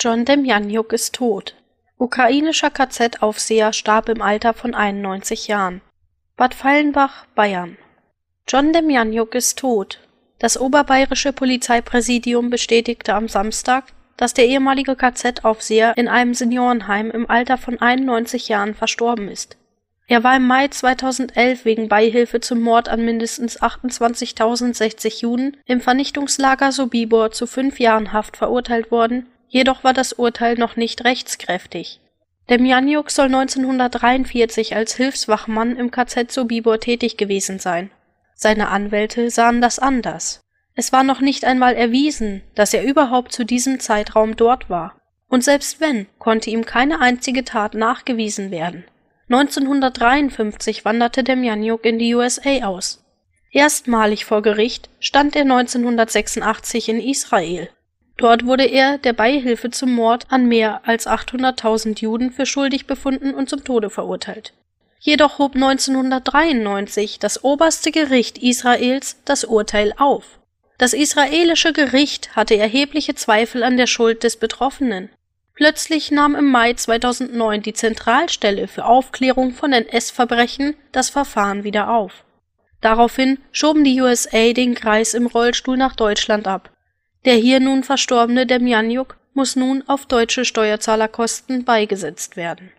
John Demjanjuk ist tot. Ukrainischer KZ-Aufseher starb im Alter von 91 Jahren. Bad Fallenbach, Bayern. John Demjanjuk ist tot. Das oberbayerische Polizeipräsidium bestätigte am Samstag, dass der ehemalige KZ-Aufseher in einem Seniorenheim im Alter von 91 Jahren verstorben ist. Er war im Mai 2011 wegen Beihilfe zum Mord an mindestens 28.060 Juden im Vernichtungslager Sobibor zu fünf Jahren Haft verurteilt worden Jedoch war das Urteil noch nicht rechtskräftig. Demjanjuk soll 1943 als Hilfswachmann im KZ Sobibor tätig gewesen sein. Seine Anwälte sahen das anders. Es war noch nicht einmal erwiesen, dass er überhaupt zu diesem Zeitraum dort war. Und selbst wenn, konnte ihm keine einzige Tat nachgewiesen werden. 1953 wanderte Demjanjuk in die USA aus. Erstmalig vor Gericht stand er 1986 in Israel. Dort wurde er der Beihilfe zum Mord an mehr als 800.000 Juden für schuldig befunden und zum Tode verurteilt. Jedoch hob 1993 das oberste Gericht Israels das Urteil auf. Das israelische Gericht hatte erhebliche Zweifel an der Schuld des Betroffenen. Plötzlich nahm im Mai 2009 die Zentralstelle für Aufklärung von NS-Verbrechen das Verfahren wieder auf. Daraufhin schoben die USA den Kreis im Rollstuhl nach Deutschland ab der hier nun verstorbene Demjanjuk muss nun auf deutsche Steuerzahlerkosten beigesetzt werden